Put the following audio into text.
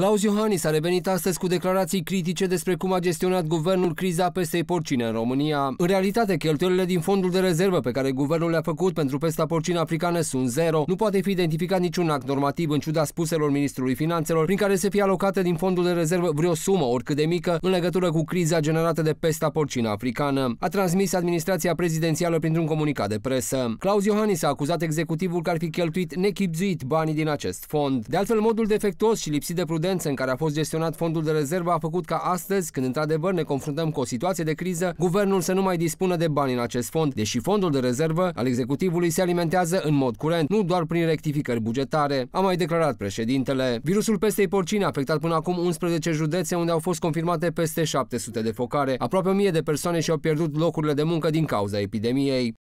Claus Iohannis a revenit astăzi cu declarații critice despre cum a gestionat guvernul criza pestei porcine în România. În realitate, cheltuielile din fondul de rezervă pe care guvernul le-a făcut pentru pesta porcină africană sunt zero. Nu poate fi identificat niciun act normativ în ciuda spuselor ministrului finanțelor prin care se fie alocată din fondul de rezervă vreo sumă, oricât de mică, în legătură cu criza generată de pesta porcină africană. A transmis administrația prezidențială printr-un comunicat de presă. Claus Iohannis a acuzat executivul că ar fi cheltuit nechipzuit banii din acest fond. De altfel, modul defectuos și lipsit de prudență în care a fost gestionat fondul de rezervă a făcut ca astăzi, când într-adevăr ne confruntăm cu o situație de criză, guvernul să nu mai dispună de bani în acest fond, deși fondul de rezervă al executivului se alimentează în mod curent, nu doar prin rectificări bugetare, a mai declarat președintele. Virusul pestei porcine a afectat până acum 11 județe unde au fost confirmate peste 700 de focare. Aproape 1000 de persoane și-au pierdut locurile de muncă din cauza epidemiei.